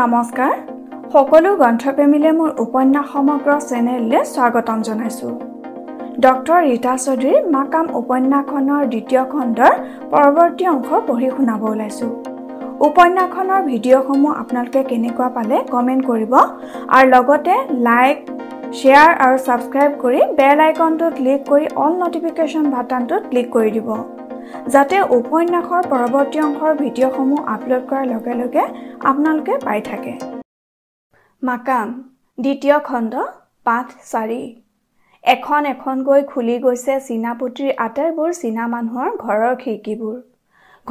নমস্কাৰ সকলো গ্ৰন্থপ্ৰেমীলে মোৰ উপন্যাস সমগ্ৰ চেনেললৈ স্বাগতম জনাইছোঁ ডক্টৰ ৰীতা চৌধুৰীৰ মাকাম উপন্যাসখনৰ দ্বিতীয় খণ্ডৰ পৰৱৰ্তী অংশ পঢ়ি শুনাব ওলাইছোঁ উপন্যাসখনৰ ভিডিঅ'সমূহ আপোনালোকে কেনেকুৱা পালে কমেণ্ট কৰিব আৰু লগতে লাইক শ্বেয়াৰ আৰু ছাবস্ক্ৰাইব কৰি বেল আইকনটো ক্লিক কৰি অল নটিফিকেশ্যন বাটনটোত ক্লিক কৰি দিব যাতে উপন্যাসৰ পৰৱৰ্তী অংশৰ ভিডিঅ'সমূহ আপলোড কৰাৰ লগে লগে আপোনালোকে পাই থাকে মাকাম দ্বিতীয় খণ্ড পাঠ চাৰি এখন এখনকৈ খুলি গৈছে চীনা আটাইবোৰ চীনা মানুহৰ ঘৰৰ খিৰিকীবোৰ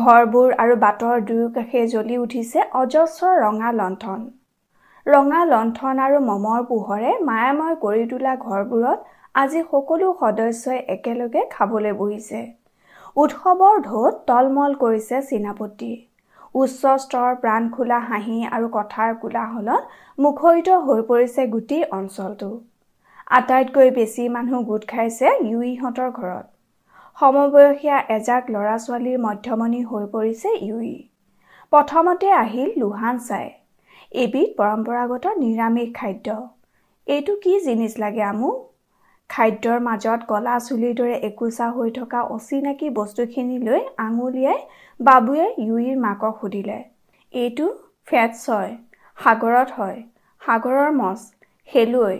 ঘৰবোৰ আৰু বাটৰ দুয়োকাষে জ্বলি উঠিছে অজস্ৰ ৰঙা লণ্ঠন ৰঙা লণ্ঠন আৰু মমৰ পোহৰে মায়াময় কৰি তোলা ঘৰবোৰত আজি সকলো সদস্যই একেলগে খাবলৈ বহিছে উৎসৱৰ ঢৌত তলমল কৰিছে চীনাপতি উচ্চ স্তৰ প্ৰাণ খোলা হাঁহি আৰু কথাৰ কোলাহলত মুখৰিত হৈ পৰিছে গোটেই অঞ্চলটো আটাইতকৈ বেছি মানুহ গোট খাইছে ইউইহঁতৰ ঘৰত সমবয়সীয়া এজাক ল'ৰা ছোৱালীৰ মধ্যমণি হৈ পৰিছে ইউই প্ৰথমতে আহিল লোহান চাই এবিধ পৰম্পৰাগত নিৰামিষ খাদ্য এইটো কি জিনিছ লাগে আমোক খাদ্যৰ মাজত গলা চুলিৰ দৰে একোচা হৈ থকা অচিনাকি বস্তুখিনিলৈ আঙুলিয়াই বাবুৱে য়ুইৰ মাকক সুধিলে এইটো ফেটছ হয় সাগৰত হয় সাগৰৰ মছ খেলুৱৈ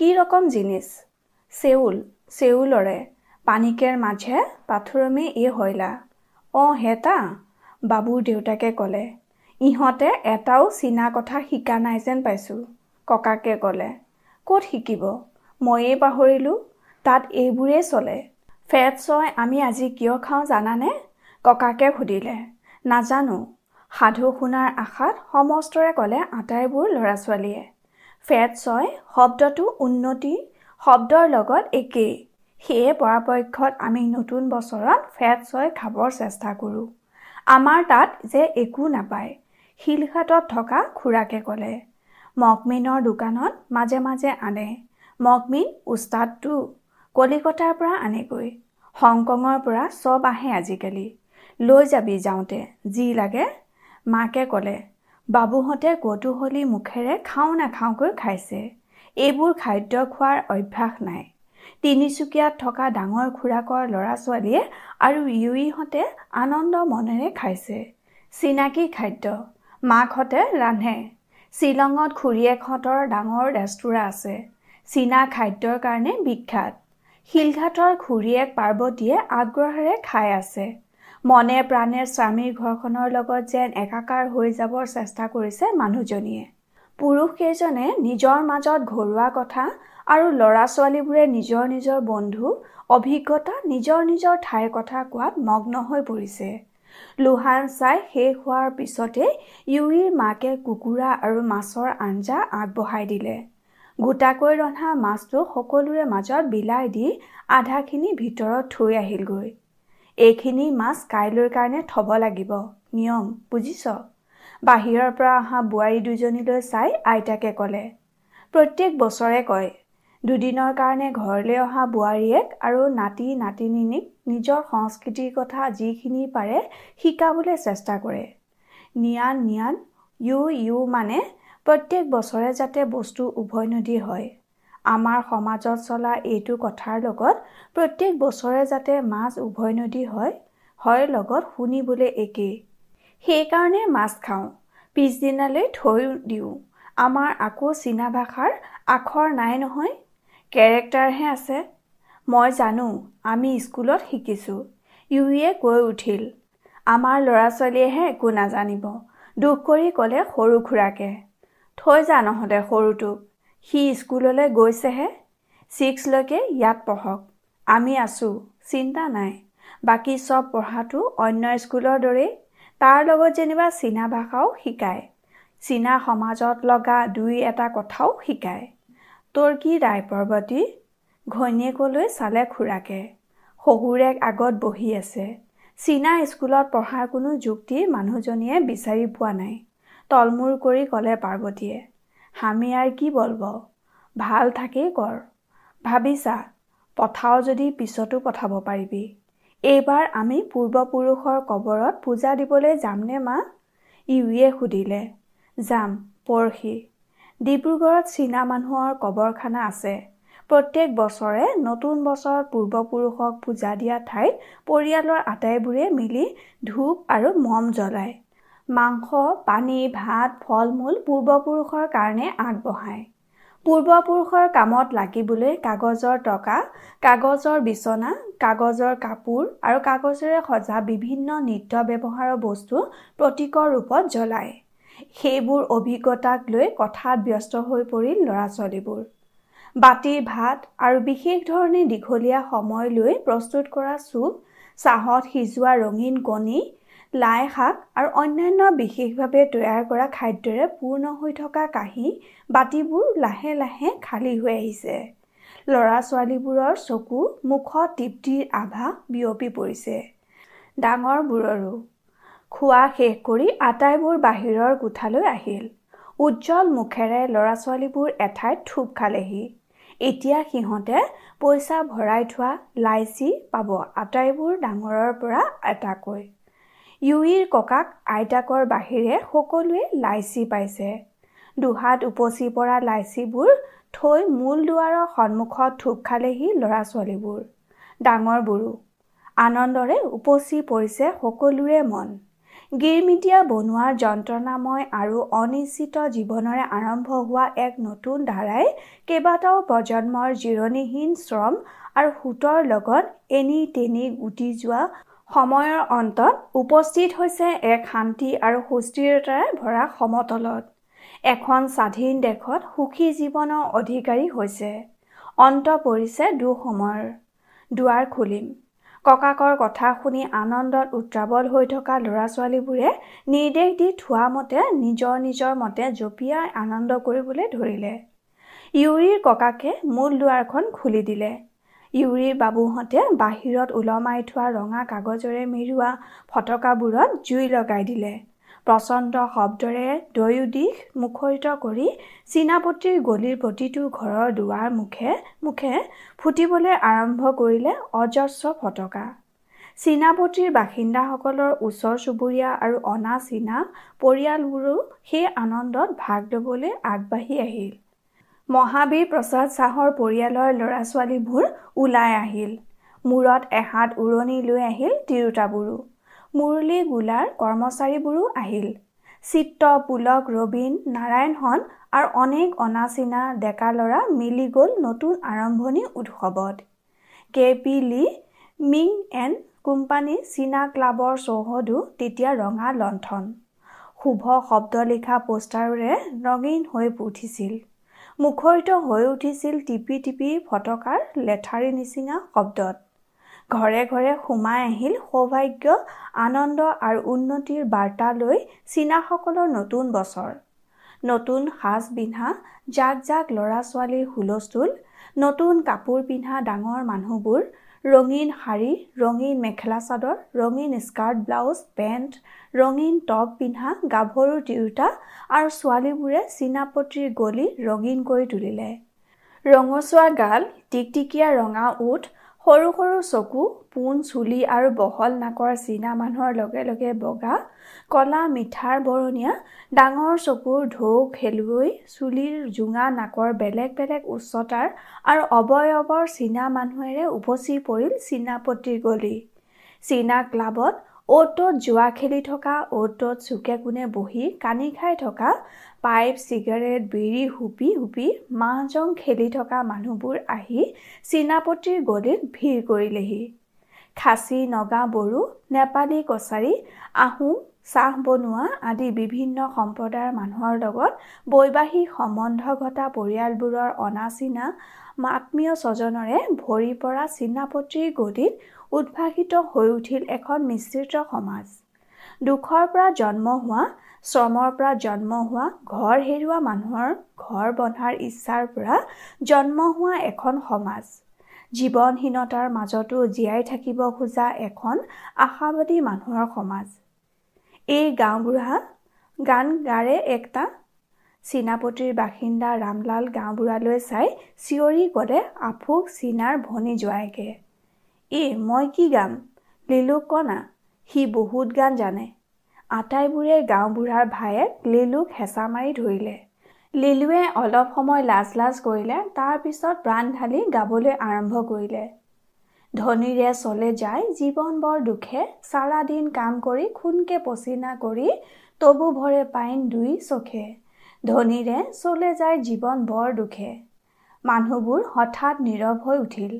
কি ৰকম জিনিছ চেউল চেউলৰে পানীকেৰ মাজে পাথৰমেই এই হয়লা অঁ হেতা বাবুৰ দেউতাকে ক'লে ইহঁতে এটাও চিনা কথা শিকা নাই যেন পাইছোঁ ককাকে ক'লে ক'ত শিকিব ময়েই পাহৰিলোঁ তাত এইবোৰেই চলে ফেট চয় আমি আজি কিয় খাওঁ জানানে ককাকে সুধিলে নাজানো সাধু শুনাৰ আশাত সমস্তৰে ক'লে আটাইবোৰ ল'ৰা ছোৱালীয়ে ফেট ছয় শব্দটো উন্নতি শব্দৰ লগত একেই সেয়ে পৰাপক্ষত আমি নতুন বছৰত ফেট ছয় খাবৰ চেষ্টা কৰোঁ আমাৰ তাত যে একো নাপায় শিলঘাটত থকা খুৰাকে ক'লে মকমিনৰ দোকানত মাজে মাজে আনে মগমিন উস্তাদটো কলিকতাৰ পৰা আনেগৈ হংকঙৰ পৰা চব আহে আজিকালি লৈ যাবি যাওঁতে যি লাগে মাকে ক'লে বাবুহঁতে কৌতুহলী মুখেৰে খাওঁ নাখাওঁকৈ খাইছে এইবোৰ খাদ্য খোৱাৰ অভ্যাস নাই তিনিচুকীয়াত থকা ডাঙৰ খুৰাকৰ ল'ৰা ছোৱালীয়ে আৰু ইউৰীহঁতে আনন্দ মনেৰে খাইছে চিনাকি খাদ্য মাকহঁতে ৰান্ধে শ্বিলঙত খুৰীয়েকহঁতৰ ডাঙৰ ৰেষ্টুৰা আছে চীনা খাদ্যৰ কাৰণে বিখ্যাত শিলঘাটৰ খুৰীয়েক পাৰ্বতীয়ে আগ্ৰহেৰে খাই আছে মনে প্ৰাণে স্বামীৰ ঘৰখনৰ লগত যেন একাকাৰ হৈ যাবৰ চেষ্টা কৰিছে মানুহজনীয়ে পুৰুষকেইজনে নিজৰ মাজত ঘৰুৱা কথা আৰু ল'ৰা ছোৱালীবোৰে নিজৰ নিজৰ বন্ধু অভিজ্ঞতা নিজৰ নিজৰ ঠাইৰ কথা কোৱাত মগ্ন হৈ পৰিছে লোহান চাই শেষ হোৱাৰ পিছতেই ইউইৰ মাকে কুকুৰা আৰু মাছৰ আঞ্জা আগবঢ়াই দিলে গোটাকৈ ৰন্ধা মাছটো সকলোৰে মাজত বিলাই দি আধাখিনি ভিতৰত থৈ আহিলগৈ এইখিনি মাছ কাইলৈ কাৰণে থ'ব লাগিব নিয়ম বুজিছ বাহিৰৰ পৰা অহা বোৱাৰী দুজনীলৈ চাই আইতাকে ক'লে প্ৰত্যেক বছৰে কয় দুদিনৰ কাৰণে ঘৰলৈ অহা বোৱাৰীয়েক আৰু নাতি নাতিনীক নিজৰ সংস্কৃতিৰ কথা যিখিনি পাৰে শিকাবলৈ চেষ্টা কৰে নিয়ান নিয়ান ইউ ইউ মানে প্ৰত্যেক বছৰে যাতে বস্তু উভৈনদী হয় আমাৰ সমাজত চলা এইটো কথাৰ লগত প্ৰত্যেক বছৰে যাতে মাছ উভৈনদী হয় হয় লগত শুনিবলৈ একেই সেইকাৰণে মাছ খাওঁ পিছদিনালৈ থৈ দিওঁ আমাৰ আকৌ চীনা ভাষাৰ আখৰ নাই নহয় কেৰেক্টাৰহে আছে মই জানো আমি স্কুলত শিকিছোঁ ইউয়ে কৈ উঠিল আমাৰ ল'ৰা ছোৱালীয়েহে একো নাজানিব দুখ কৰি ক'লে সৰু খুৰাকৈ থৈ যা নহ'লে সৰুটোক সি স্কুললৈ গৈছেহে ছিক্সলৈকে ইয়াত পঢ়ক আমি আছোঁ চিন্তা নাই বাকী চব পঢ়াটো অন্য স্কুলৰ দৰেই তাৰ লগত যেনিবা চীনা ভাষাও শিকায় চীনা সমাজত লগা দুই এটা কথাও শিকায় তোৰ কি ৰাই পৰ্বতী ঘৈণীয়েকলৈ চালে খুৰাকে শহুৰেক আগত বহি আছে চীনা স্কুলত পঢ়াৰ কোনো যুক্তি মানুহজনীয়ে বিচাৰি পোৱা নাই তলমূৰ কৰি ক'লে পাৰ্বতীয়ে হামি আৰ কি বলব ভাল থাকেই কৰ ভাবিছা পঠাও যদি পিছতো পঠাব পাৰিবি এইবাৰ আমি পূৰ্বপুৰুষৰ কবৰত পূজা দিবলৈ যামনে মা ইউয়ে সুধিলে যাম পৰশি ডিব্ৰুগড়ত চীনা মানুহৰ কবৰখানা আছে প্ৰত্যেক বছৰে নতুন বছৰত পূৰ্বপুৰুষক পূজা দিয়া ঠাইত পৰিয়ালৰ আটাইবোৰে মিলি ধূপ আৰু মম জ্বলায় মাংস পানী ভাত ফল মূল পূৰ্বপুৰুষৰ কাৰণে আগবঢ়ায় পূৰ্বপুৰুষৰ কামত লাগিবলৈ কাগজৰ টকা কাগজৰ বিচনা কাগজৰ কাপোৰ আৰু কাগজেৰে সজা বিভিন্ন নৃত্য ব্যৱহাৰৰ বস্তু প্ৰতীকৰ ৰূপত জ্বলায় সেইবোৰ অভিজ্ঞতাক লৈ কথাত ব্যস্ত হৈ পৰিল ল'ৰা ছোৱালীবোৰ বাতি ভাত আৰু বিশেষ ধৰণে দীঘলীয়া সময় লৈ প্ৰস্তুত কৰা চুপ চাহত সিজোৱা ৰঙীন কণী লাই শাক আৰু অন্যান্য বিশেষভাৱে তৈয়াৰ কৰা খাদ্যৰে পূৰ্ণ হৈ থকা কাঁহী বাতিবোৰ লাহে লাহে খালী হৈ আহিছে ল'ৰা ছোৱালীবোৰৰ চকু মুখ তৃপ্তিৰ আভাস বিয়পি পৰিছে ডাঙৰবোৰৰো খোৱা শেষ কৰি আটাইবোৰ বাহিৰৰ কোঠালৈ আহিল উজ্জ্বল মুখেৰে ল'ৰা ছোৱালীবোৰ এঠাইত থোপ খালেহি এতিয়া সিহঁতে পইচা ভৰাই থোৱা লাইচি পাব আটাইবোৰ ডাঙৰৰ পৰা এটাকৈ ইউৰ ককাক আইতাকৰ বাহিৰে সকলোৱে লাইচি পাইছে দুহাত উপচি পৰা লাইচিবোৰ থৈ মূল দুৱাৰৰ সন্মুখত থোপ খালেহি ল'ৰা ছোৱালীবোৰ ডাঙৰ ডাঙৰবোৰো আনন্দৰে উপচি পৰিছে সকলোৰে মন গিৰমিটীয়া বনোৱাৰ যন্ত্ৰণাময় আৰু অনিশ্চিত জীৱনৰে আৰম্ভ হোৱা এক নতুন ধাৰাই কেইবাটাও প্ৰজন্মৰ জিৰণিহীন শ্ৰম আৰু সোঁতৰ লগত এনি তেনি গুটি যোৱা সময়ৰ অন্তত উপস্থিত হৈছে এক শান্তি আৰু সুস্থিৰতাৰে ভৰা সমতলত এখন স্বাধীন দেশত সুখী জীৱনৰ অধিকাৰী হৈছে অন্ত পৰিছে দুসময়ৰ দুৱাৰ খুলিম ককাকৰ কথা শুনি আনন্দত উত্ৰাৱল হৈ থকা ল'ৰা ছোৱালীবোৰে নিৰ্দেশ দি থোৱা মতে নিজৰ নিজৰ মতে জঁপিয়াই আনন্দ কৰিবলৈ ধৰিলে ইউৰীৰ ককাকে মূল দুৱাৰখন খুলি দিলে ইউৰীৰ বাবুহঁতে বাহিৰত ওলমাই থোৱা ৰঙা কাগজেৰে মেৰুৱা ফটকাবোৰত জুই লগাই দিলে প্ৰচণ্ড শব্দৰে দয়ো দিশ মুখৰিত কৰি চীনাপতিৰ গলিৰ প্ৰতিটো ঘৰৰ দুৱাৰ মুখে মুখে ফুটিবলৈ আৰম্ভ কৰিলে অজস্ৰ ফটকা চীনাপতিৰ বাসিন্দাসকলৰ ওচৰ চুবুৰীয়া আৰু অনা চীনা পৰিয়ালবোৰো সেই আনন্দত ভাগ ল'বলৈ আগবাঢ়ি আহিল মহাবীৰ প্ৰসাদ চাহৰ পৰিয়ালৰ ল'ৰা ছোৱালীবোৰ ওলাই আহিল মূৰত এহাত উৰণি লৈ আহিল তিৰোতাবোৰো মুৰলী গোলাৰ কৰ্মচাৰীবোৰো আহিল চিত্ত পুলক ৰবীন হন আৰু অনেক অনাচিনা ডেকা ল'ৰা মিলি গ'ল নতুন আৰম্ভণি উৎসৱত K P Li Ming and company চীনা ক্লাবৰ চৌহদো তেতিয়া ৰঙা লণ্ঠন শুভ শব্দ লিখা পোষ্টাৰেৰে ৰঙীন হৈ উঠিছিল মুখৰিত হৈ উঠিছিল টিপি টিপি ফটকাৰ লেঠাৰি নিচিঙা শব্দত ঘৰে ঘৰে সোমাই আহিল সৌভাগ্য আনন্দ আৰু উন্নতিৰ বাৰ্তা লৈ চীনাসকলৰ নতুন বছৰ নতুন সাজ পিন্ধা জাক জাক ল'ৰা ছোৱালীৰ হুলস্থুল নতুন কাপোৰ পিন্ধা ডাঙৰ মানুহবোৰ ৰঙীন শাড়ী ৰঙীন মেখেলা চাদৰ ৰঙীন স্কাৰ্ট ব্লাউজ পেণ্ট ৰঙীন টপ পিন্ধা গাভৰু তিৰোতা আৰু ছোৱালীবোৰে চীনাপতিৰ গলি ৰঙীন কৰি তুলিলে ৰঙচুৱা গাল টিকটিকীয়া ৰঙা উঠ সৰু সৰু চকু পোন চুলি আৰু বহল নাকৰ চীনা মানুহৰ লগে লগে বগা ক'লা মিঠাৰ বৰণীয়া ডাঙৰ চকুৰ ঢৌ খেলুৱৈ চুলিৰ জোঙা নাকৰ বেলেগ বেলেগ উচ্চতাৰ আৰু অৱয়ৱৰ চীনা মানুহেৰে উপচি পৰিল চীনাপতিৰ গলি চীনা ক্লাবত অ'টত জোৱা খেলি থকা অ'টত চুকে কোণে বহি কানি খাই থকা পাইপ চিগাৰেট বিড়ি হুপি হুপি জং খেলি থকা মানুহবোৰ আহি চীনাপতিৰ গলিত ভিৰ কৰিলেহি খাচী নগা বড়ো নেপালী কছাৰী আহোম চাহ বনোৱা আদি বিভিন্ন সম্প্ৰদায়ৰ মানুহৰ লগত বৈবাহিক সম্বন্ধ ঘটা পৰিয়ালবোৰৰ অনা চিনা আত্মীয় স্বজনেৰে ভৰি পৰা চীনাপতিৰ গলিত উদ্ভাসিত হৈ উঠিল এখন মিশ্ৰিত সমাজ দুখৰ পৰা জন্ম হোৱা শ্ৰমৰ পৰা জন্ম হোৱা ঘৰ হেৰুৱা মানুহৰ ঘৰ বন্ধাৰ ইচ্ছাৰ পৰা জন্ম হোৱা এখন সমাজ জীৱনহীনতাৰ মাজতো জীয়াই থাকিব খোজা এখন আশাবাদী মানুহৰ সমাজ এই গাঁওবুঢ়া গান গাৰে একটা চীনাপতিৰ বাসিন্দা ৰামলাল গাঁওবুঢ়ালৈ চাই চিঞৰি গ'লে আফুক চীনাৰ ভনী জোঁৱায়েকে এই মই কি গাম লীলুক কনা সি বহুত গান জানে আটাইবোৰে গাঁওবুঢ়াৰ ভায়েক লিলুক হেঁচা মাৰি ধৰিলে লিলুৱে অলপ সময় লাজ লাজ কৰিলে তাৰপিছত প্ৰাণ ঢালি গাবলৈ আৰম্ভ কৰিলে ধনীৰে চলে যায় জীৱন বৰ দুখে চাৰা দিন কাম কৰি খুনকে পচিনা কৰি তবু ভৰে পাইন দুই চখে ধনীৰে চলে যায় জীৱন বৰ দুখে মানুহবোৰ হঠাৎ নীৰৱ হৈ উঠিল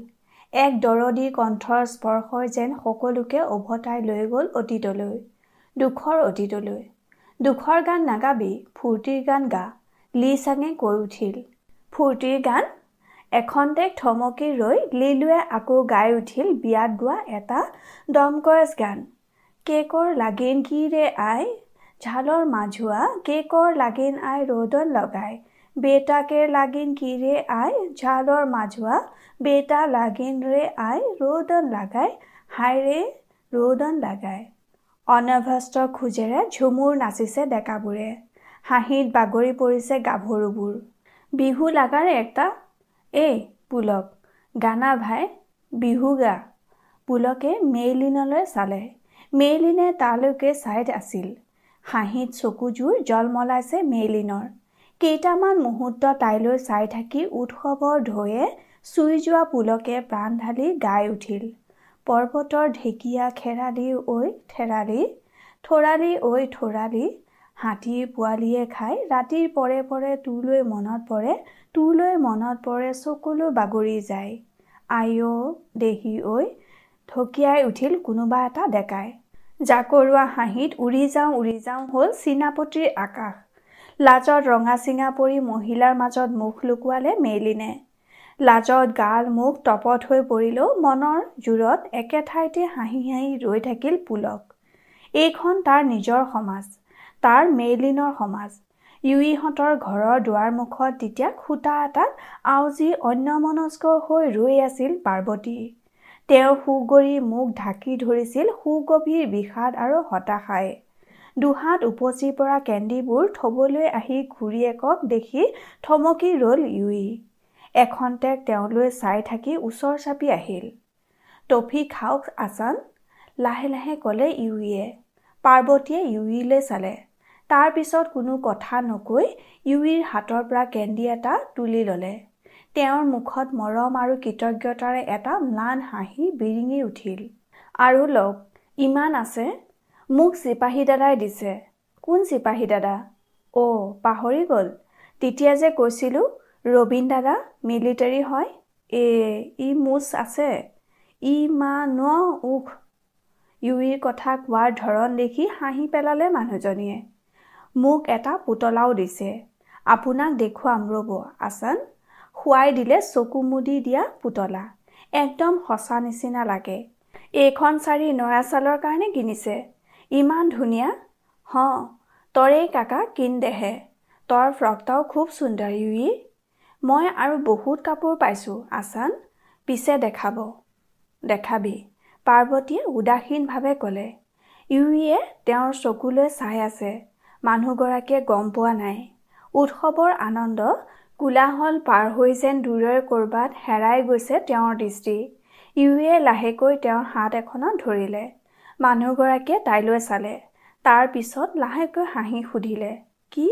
এক দৰদী কণ্ঠৰ স্পৰ্শই যেন সকলোকে উভতাই লৈ গ'ল অতীতলৈ দুখৰ অতীতলৈ দুখৰ গান নাগাবি ফূৰ্তিৰ গান গা লি চাঙে কৈ উঠিল ফূৰ্তিৰ গান এখন দেশ থমকি ৰৈ লিলুৱে আকৌ গাই উঠিল বিয়াত গোৱা এটা দমকজ গান কেকৰ লাগিন কি ৰে আই ঝালৰ মাজুৱা কেকৰ লাগিন আই ৰ'দত লগায় বেটাকে লাগিন কিরে আই ঝালর মাঝুয়া বেটা লাগিন রে আই রোদন লাগায় হাইরে রোদন লাগায় অনভ্যস্ত খোঁজেরে ঝুমুর নাচিছে ডেকাবুরে হাঁহিত বাগৰি পৰিছে গাভৰুবোৰ বিহু লাগাৰে এটা এই পুলক গানা ভাই বিহু গা পুলকে মেইলিনলৈ চালে মেইলিনে তালৈকে চাইড আছিল হাঁহিত চকুযোৰ জলমলাইছে মেইলিনৰ কেইটামান মুহূৰ্ত তাইলৈ চাই থাকি উৎসৱৰ ঢৌৱে চুই যোৱা পুলকে প্ৰাণ ঢালি গাই উঠিল পৰ্বতৰ ঢেকীয়া খেৰালি ঐ ঠেৰালি থৰালি ঐ থৰালি হাতীৰ পোৱালীয়ে খাই ৰাতিৰ পৰে পৰে তোলৈ মনত পৰে তোলৈ মনত পৰে চকুলো বাগৰি যায় আই ঐ দেহী ঐ ঢকিয়াই উঠিল কোনোবা এটা ডেকাই জাকৰুৱা হাঁহিত উৰি যাওঁ উৰি যাওঁ হ'ল চীনাপতিৰ আকাশ লাজত ৰঙা চিঙা পৰি মহিলাৰ মাজত মুখ লুকুৱালে মেইলিনে লাজত গাল মুখ তপত হৈ পৰিলেও মনৰ জোৰত একে ঠাইতে হাঁহি হাঁহি ৰৈ থাকিল পুলক এইখন তাৰ নিজৰ সমাজ তাৰ মেইলিনৰ সমাজ ইউইহঁতৰ ঘৰৰ দুৱাৰমুখত তেতিয়া খুটা এটা আউজি অন্যমনস্ক হৈ ৰৈ আছিল পাৰ্বতী তেওঁ সুগৰি মুখ ঢাকি ধৰিছিল সুগভীৰ বিষাদ আৰু হতাশাই দুহাত উপচি পৰা কেণ্ডিবোৰ থবলৈ আহি ঘূৰীয়েকক দেখি থমকি ৰ'ল ইউই এখন্তেক তেওঁলৈ চাই থাকি ওচৰ চাপি আহিল টফি খাওক আচান লাহে লাহে ক'লে ইউয়ে পাৰ্বতীয়ে ইউইলৈ চালে তাৰপিছত কোনো কথা নকৈ ইউইৰ হাতৰ পৰা কেণ্ডি এটা তুলি ল'লে তেওঁৰ মুখত মৰম আৰু কৃতজ্ঞতাৰে এটা ম্লান হাঁহি বিৰিঙি উঠিল আৰু লওক ইমান আছে মোক চিপাহী দাদাই দিছে কোন চিপাহী দাদা অ পাহৰি গ'ল তেতিয়া যে কৈছিলোঁ ৰবীন দাদা মিলিটেৰী হয় এ ই মোচ আছে ই মা ন উখ ইউৰ কথা কোৱাৰ ধৰণ দেখি হাঁহি পেলালে মানুহজনীয়ে মোক এটা পুতলাও দিছে আপোনাক দেখুৱাম ৰ'ব আছান শুৱাই দিলে চকু মুদি দিয়া পুতলা একদম সঁচা নিচিনা লাগে এইখন চাৰি নয়া চালৰ কাৰণে কিনিছে ইমান ধুনীয়া হ তৰেই কাকা কিন দেহে তৰ ফ্ৰকটাও খুব সুন্দৰী ই মই আৰু বহুত কাপোৰ পাইছোঁ আচান পিছে দেখাব দেখাবি পাৰ্বতীয়ে উদাসীনভাৱে ক'লে ইউয়ে তেওঁৰ চকুলৈ চাই আছে মানুহগৰাকীয়ে গম পোৱা নাই উৎসৱৰ আনন্দ কোলাহল পাৰ হৈ যেন দূৰৈৰ ক'ৰবাত হেৰাই গৈছে তেওঁৰ দৃষ্টি ইউয়ে লাহেকৈ তেওঁৰ হাত এখনত ধৰিলে মানুহগৰাকীয়ে তাইলৈ চালে তাৰ পিছত লাহেকৈ হাঁহি সুধিলে কি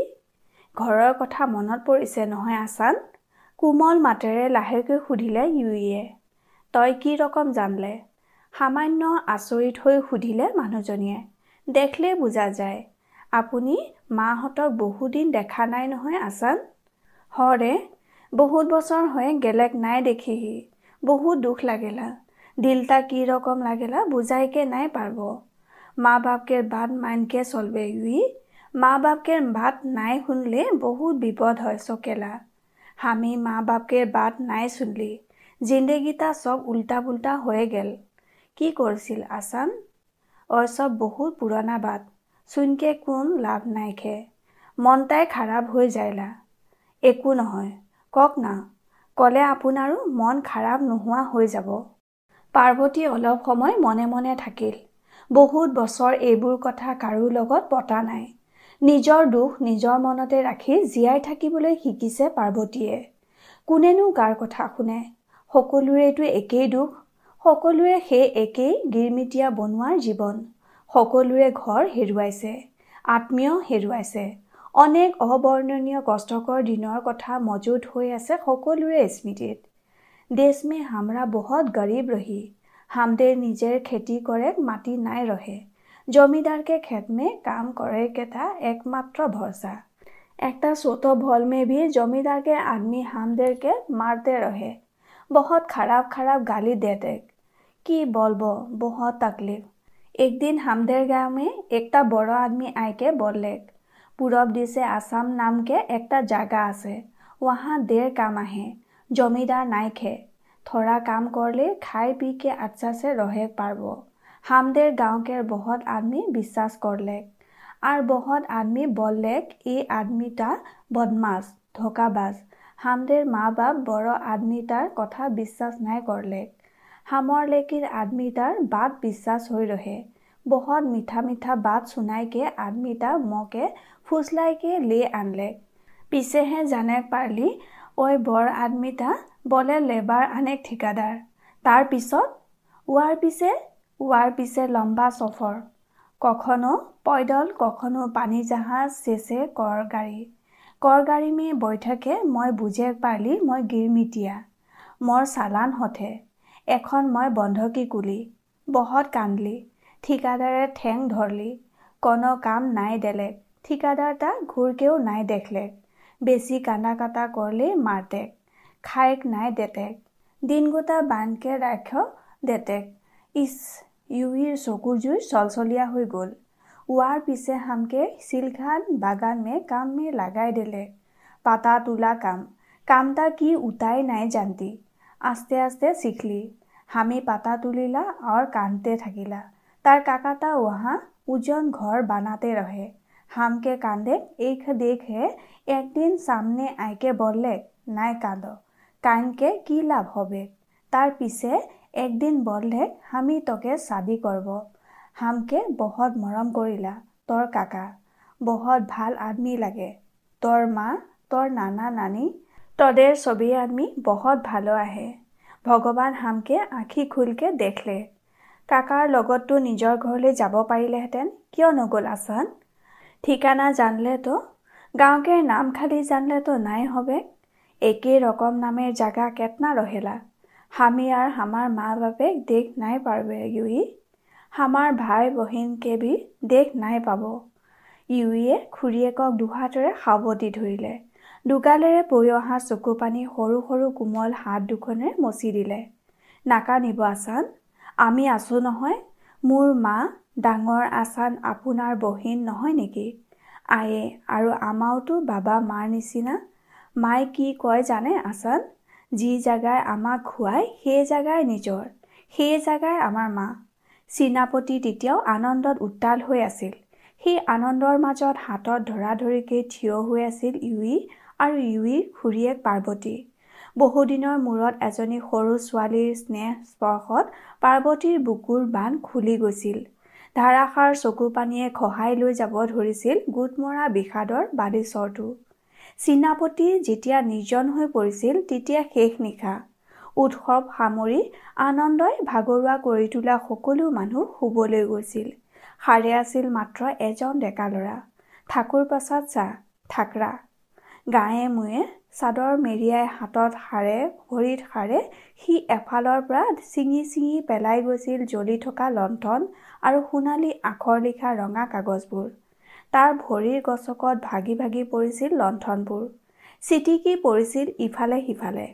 ঘৰৰ কথা মনত পৰিছে নহয় আচান কোমল মাতেৰে লাহেকৈ সুধিলে ইউয়ে তই কি ৰকম জানলে সামান্য আচৰিত হৈ সুধিলে মানুহজনীয়ে দেখলেই বুজা যায় আপুনি মাহঁতক বহুদিন দেখা নাই নহয় আচান হৰে বহুত বছৰ হৈ গেলেক নাই দেখিহি বহুত দুখ লাগিলা দিলটা কি ৰকম লাগেলা বুজাইকে নাই পারব মা বাপকে বাদ মানকে চলবে ইউই মা বাপকে বাদ নাই শুনলে বহুত বিপদ হয় চকেলা হামি মা বাপকে বাদ নাই শুনলি জিন্দেগীটা সব উল্টা পুল্টা হয়ে গেল কি করছিল আসান অ সব বহুত পুৰণা বাদ শুনকে কোন লাভ নাই খে মনটাই খারাপ হৈ যায়লা একো নহয় কক না কলে আপনারও মন খারাপ নোহা হৈ যাব পাৰ্বতী অলপ সময় মনে মনে থাকিল বহুত বছৰ এইবোৰ কথা কাৰো লগত পতা নাই নিজৰ দুখ নিজৰ মনতে ৰাখি জীয়াই থাকিবলৈ শিকিছে পাৰ্বতীয়ে কোনেনো গাৰ কথা শুনে সকলোৰেতো একেই দুখ সকলোৰে সেই একেই গিৰমিতীয়া বনোৱাৰ জীৱন সকলোৰে ঘৰ হেৰুৱাইছে আত্মীয় হেৰুৱাইছে অনেক অবৰ্ণনীয় কষ্টকৰ দিনৰ কথা মজুত হৈ আছে সকলোৰে স্মৃতিত দেশ में हमरा बहुत गरीब रही হামদের নিজের খেতি করে মাটি নাই রহে জমিদারকে খেতমে কাম করে কেতা একমাত্র ভরসা একটা ছোট ভল মে ভি জমিদার के आदमी হামদেরকে মারতে রহে বহুত খারাপ খারাপ গালি দেতে কি বলবো বহুত তাকলিফ একদিন হামদের গ্রামে একটা বড় আদমি আইকে বললেক পূরব দিছে আসাম নামকে একটা জায়গা আছে ওহা দের কাম আহে জমিদাৰ নাই খে থৰা কাম কৰলে খাই পি কে আচ্ছাচে ৰহে পাৰব হামদেৰ গাঁৱকে বহুত আদমী বিশ্বাস কৰলে আৰু বহুত আদমী বললেক এই আদমীটা বদমাছ ধকাবাজ হামদেৰ মা বাপ বড়ো আদমীটাৰ কথা বিশ্বাস নাই কৰিলে হামৰ লেকিৰ আদমীটাৰ বাট বিশ্বাস হৈ ৰহে বহুত মিঠা মিঠা বাট শুনাইকে আদমীটা মকে ফুচলাইকে লৈ আনলে পিছেহে জানে পাৰলি ঐ বৰ আদমিতা বলে লেবাৰ আনেক ঠিকাদাৰ তাৰ পিছত ওৱাৰ পিছে ওৱাৰ পিছে লম্বা চফৰ কখনো পইদল কখনো পানী জাহাজ চেচে কৰ গাড়ী কৰ গাড়ী মে বৈঠকে মই বুজে পাৰলি মই গিৰমিতিয়া মোৰ চালান হঠে এখন মই বন্ধকী কুলি বহত কান্দলি ঠিকাদাৰে ঠেং ধৰলি কোনো কাম নাই দেলেক ঠিকাদাৰ তাক ঘূৰকেও নাই দেখলেক বেছি কান্দা কাটা কৰিলে মাৰ্টেক খাইক নাই দেতেক গোটা বান্ধকে ৰাখ দেতেক ইচ ইউহিৰ চকুৰ জুই চলচলীয়া হৈ গ'ল ওৱাৰ পিছে হামকে চিলখান বাগান মে কাম মে লগাই দিলে পাতা তোলা কাম কামটা কি উটাই নাই জান্তি আস্তে আস্তে চিখলি হামি পাতা তুলিলা আৰু কান্দতে থাকিলা তাৰ কাকাটা ওহা উজন ঘৰ বানাতে ৰহে হামকে কান্দে এইখ দেখে একদিন সামনে আইকে বললে নাই কাঁদ কানকে কি লাভ হবে তার পিছে একদিন বললে আমি তোকে চাবি করব হামকে বহত মৰম কৰিলা তোর কাকা বহত ভাল আদমি লাগে তোর মা তোর নানা নানি তদের ছবি আদমি বহত ভালো আহে ভগবান হামকে আখি খুলকে দেখলে কাকার লগত তো নিজৰ ঘৰলৈ যাব পাৰিলেহেঁতেন কিয় নগল আসান ঠিকনা জানলে তো গাঁওকেৰ নাম খালি জানলে তো নাই হবে একে ৰকম নামে জাগা কেতনা ৰহেলা হামি আৰ হামাৰ মা বাপেক দেখ নাই পাৰবে ইউই হামাৰ ভাই বহিন কেবি দেখ নাই পাব ইউইয়ে খুড়িয়েকক দুহাতৰে সাবতি ধৰিলে দুগালেৰে পৰি অহা চকু পানী সৰু সৰু কোমল হাত দুখনে মচি দিলে নাকানিব আসান আমি আছো নহয় মোৰ মা ডাঙৰ আচান আপোনাৰ বহীন নহয় নেকি আয়ে আৰু আমাওতো বাবা মাৰ নিচিনা মায়ে কি কয় জানে আচান যি জেগাই আমাক খুৱাই সেই জেগাই নিজৰ সেই জেগাই আমাৰ মা চীনাপতি তেতিয়াও আনন্দত উত্তাল হৈ আছিল সেই আনন্দৰ মাজত হাতত ধৰা ধৰিকৈ থিয় হৈ আছিল ইউই আৰু ইউই খুৰীয়েক পাৰ্বতী বহুদিনৰ মূৰত এজনী সৰু ছোৱালীৰ স্নেহ স্পৰ্শত পাৰ্বতীৰ বুকুৰ বান্ধ খুলি গৈছিল ধাৰাসাৰ চকু পানীয়ে খহাই লৈ যাব ধৰিছিল গোটমৰা বিষাদৰ বালিচৰটো চীনাপতি যেতিয়া নিৰ্জন হৈ পৰিছিল তেতিয়া শেষ নিশা উৎসৱ সামৰি আনন্দই ভাগৰুৱা কৰি তোলা সকলো মানুহ শুবলৈ গৈছিল সাৰে আছিল মাত্ৰ এজন ডেকা ল'ৰা ঠাকুৰ প্ৰসাদ চা থাকৰা গায়ে মুয়ে চাদৰ মেৰিয়াই হাতত সাৰে ভৰিত সাৰে সি এফালৰ পৰা চিঙি চিঙি পেলাই গৈছিল জ্বলি থকা লণ্ঠন আৰু সোণালী আখৰ লিখা ৰঙা কাগজবোৰ তাৰ ভৰিৰ গছকত ভাগি ভাগি পৰিছিল লণ্ঠনবোৰ চিটিকি পৰিছিল ইফালে সিফালে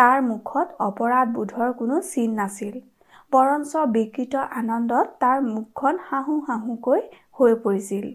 তাৰ মুখত অপৰাধবোধৰ কোনো চিন নাছিল বৰঞ্চ বিকৃত আনন্দত তাৰ মুখখন হাঁহো হাঁহোকৈ হৈ পৰিছিল